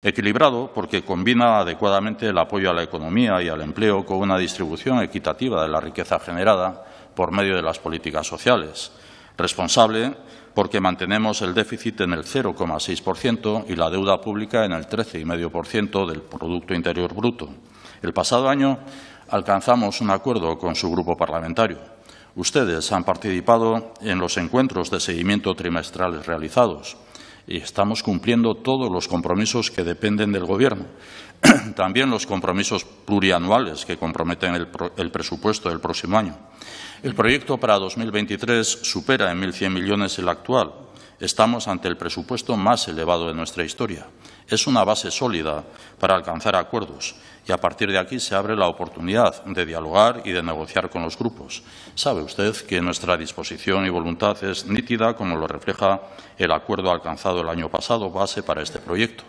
Equilibrado porque combina adecuadamente el apoyo a la economía y al empleo con una distribución equitativa de la riqueza generada por medio de las políticas sociales. Responsable porque mantenemos el déficit en el 0,6% y la deuda pública en el 13,5% del Producto Interior Bruto. El pasado año alcanzamos un acuerdo con su grupo parlamentario. Ustedes han participado en los encuentros de seguimiento trimestrales realizados y estamos cumpliendo todos los compromisos que dependen del Gobierno. También los compromisos plurianuales que comprometen el, presupuesto del próximo año. El proyecto para 2023 supera en 1.100 millones el actual. Estamos ante el presupuesto más elevado de nuestra historia es una base sólida para alcanzar acuerdos y a partir de aquí se abre la oportunidad de dialogar y de negociar con los grupos. Sabe usted que nuestra disposición y voluntad es nítida, como lo refleja el acuerdo alcanzado el año pasado, base para este proyecto.